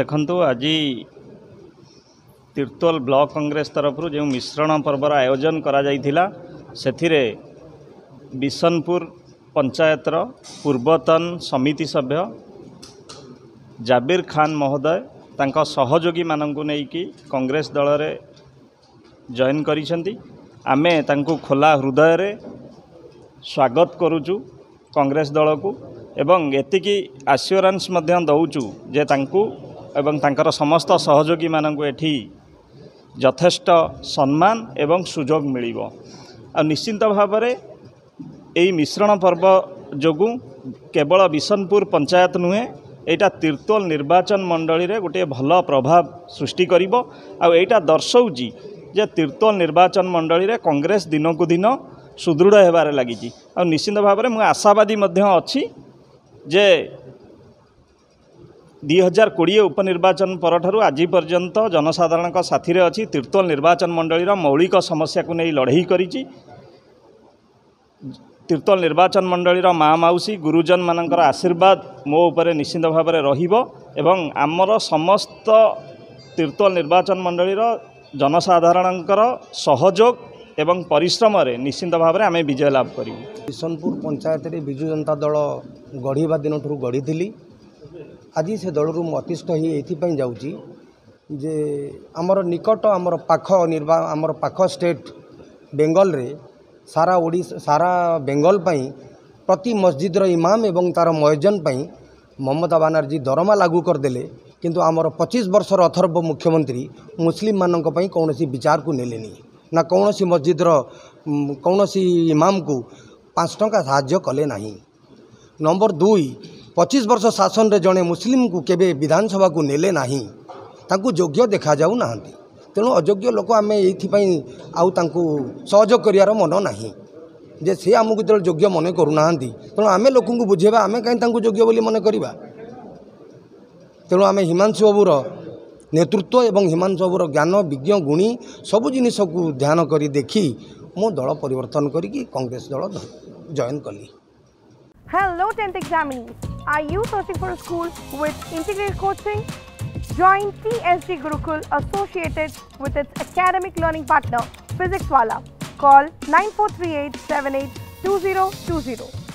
ଦେଖନ୍ତୁ ଆଜି ତିର୍ତୋଲ ବ୍ଲକ କଂଗ୍ରେସ ତରଫରୁ ଯେଉଁ ମିଶ୍ରଣ ପର୍ବର ଆୟୋଜନ କରାଯାଇଥିଲା ସେଥିରେ ବିଶନପୁର ପଞ୍ଚାୟତର ପୂର୍ବତନ ସମିତି ସଭ୍ୟ ଜାବିର ଖାନ ମହୋଦୟ ତାଙ୍କ ସହଯୋଗୀମାନଙ୍କୁ ନେଇକି କଂଗ୍ରେସ ଦଳରେ ଜଏନ୍ କରିଛନ୍ତି ଆମେ ତାଙ୍କୁ ଖୋଲା ହୃଦୟରେ ସ୍ୱାଗତ କରୁଛୁ କଂଗ୍ରେସ ଦଳକୁ ଏବଂ ଏତିକି ଆସ୍ୟୁରାନ୍ସ ମଧ୍ୟ ଦେଉଛୁ ଯେ ତାଙ୍କୁ ଏବଂ ତାଙ୍କର ସମସ୍ତ ସହଯୋଗୀମାନଙ୍କୁ ଏଠି ଯଥେଷ୍ଟ ସମ୍ମାନ ଏବଂ ସୁଯୋଗ ମିଳିବ ଆଉ ନିଶ୍ଚିନ୍ତ ଭାବରେ ଏହି ମିଶ୍ରଣ ପର୍ବ ଯୋଗୁଁ କେବଳ ବିଶନପୁର ପଞ୍ଚାୟତ ନୁହେଁ ଏଇଟା ତିର୍ତ୍ତୋଲ ନିର୍ବାଚନ ମଣ୍ଡଳୀରେ ଗୋଟିଏ ଭଲ ପ୍ରଭାବ ସୃଷ୍ଟି କରିବ ଆଉ ଏଇଟା ଦର୍ଶାଉଛି ଯେ ତିର୍ତ୍ତୋଲ ନିର୍ବାଚନ ମଣ୍ଡଳୀରେ କଂଗ୍ରେସ ଦିନକୁ ଦିନ ସୁଦୃଢ଼ ହେବାରେ ଲାଗିଛି ଆଉ ନିଶ୍ଚିନ୍ତ ଭାବରେ ମୁଁ ଆଶାବାଦୀ ମଧ୍ୟ ଅଛି ଯେ ଦୁଇ ହଜାର କୋଡ଼ିଏ ଉପନିର୍ବାଚନ ପରଠାରୁ ଆଜି ପର୍ଯ୍ୟନ୍ତ ଜନସାଧାରଣଙ୍କ ସାଥିରେ ଅଛି ତିର୍ତ୍ତୋଲ ନିର୍ବାଚନ ମଣ୍ଡଳୀର ମୌଳିକ ସମସ୍ୟାକୁ ନେଇ ଲଢ଼େଇ କରିଛି ତିର୍ତ୍ତୋଲ ନିର୍ବାଚନ ମଣ୍ଡଳୀର ମା ମାଉସୀ ଗୁରୁଜନମାନଙ୍କର ଆଶୀର୍ବାଦ ମୋ ଉପରେ ନିଶ୍ଚିନ୍ତ ଭାବରେ ରହିବ ଏବଂ ଆମର ସମସ୍ତ ତିର୍ତ୍ତୋଲ ନିର୍ବାଚନ ମଣ୍ଡଳୀର ଜନସାଧାରଣଙ୍କର ସହଯୋଗ ଏବଂ ପରିଶ୍ରମରେ ନିଶ୍ଚିନ୍ତ ଭାବରେ ଆମେ ବିଜୟ ଲାଭ କରିବୁ କିଶନପୁର ପଞ୍ଚାୟତରେ ବିଜୁ ଜନତା ଦଳ ଗଢ଼ିବା ଦିନଠାରୁ ଗଢ଼ିଥିଲି ଆଜି ସେ ଦଳରୁ ମୁଁ ଅତିଷ୍ଠ ହିଁ ଏଇଥିପାଇଁ ଯାଉଛି ଯେ ଆମର ନିକଟ ଆମର ପାଖ ନିର୍ବା ଆମର ପାଖ ଷ୍ଟେଟ୍ ବେଙ୍ଗଲରେ ସାରା ଓଡ଼ିଶା ସାରା ବେଙ୍ଗଲ ପାଇଁ ପ୍ରତି ମସଜିଦର ଇମାମ ଏବଂ ତା'ର ମୟଜନ ପାଇଁ ମମତା ବାନାର୍ଜୀ ଦରମା ଲାଗୁ କରିଦେଲେ କିନ୍ତୁ ଆମର ପଚିଶ ବର୍ଷର ଅଥର୍ବ ମୁଖ୍ୟମନ୍ତ୍ରୀ ମୁସଲିମମାନଙ୍କ ପାଇଁ କୌଣସି ବିଚାରକୁ ନେଲେନି ନା କୌଣସି ମସଜିଦର କୌଣସି ଇମାମକୁ ପାଞ୍ଚ ଟଙ୍କା ସାହାଯ୍ୟ କଲେ ନାହିଁ ନମ୍ବର ଦୁଇ ପଚିଶ ବର୍ଷ ଶାସନରେ ଜଣେ ମୁସଲିମକୁ କେବେ ବିଧାନସଭାକୁ ନେଲେ ନାହିଁ ତାଙ୍କୁ ଯୋଗ୍ୟ ଦେଖାଯାଉନାହାନ୍ତି ତେଣୁ ଅଯୋଗ୍ୟ ଲୋକ ଆମେ ଏଇଥିପାଇଁ ଆଉ ତାଙ୍କୁ ସହଯୋଗ କରିବାର ମନ ନାହିଁ ଯେ ସେ ଆମକୁ ଯେତେବେଳେ ଯୋଗ୍ୟ ମନେ କରୁନାହାନ୍ତି ତେଣୁ ଆମେ ଲୋକଙ୍କୁ ବୁଝେଇବା ଆମେ କାହିଁ ତାଙ୍କୁ ଯୋଗ୍ୟ ବୋଲି ମନେ କରିବା ତେଣୁ ଆମେ ହିମାଂଶୁ ବାବୁର ନେତୃତ୍ୱ ଏବଂ ହିମାଂଶୁ ବାବୁର ଜ୍ଞାନ ବିଜ୍ଞ ଗୁଣୀ ସବୁ ଜିନିଷକୁ ଧ୍ୟାନ କରି ଦେଖି ମୁଁ ଦଳ ପରିବର୍ତ୍ତନ କରିକି କଂଗ୍ରେସ ଦଳ ଜଏନ୍ କଲି Hello 10th examinees Are you searching for a school with integrated coaching? Join TSG Gurukul associated with its academic learning partner, Physicswala. Call 9438782020.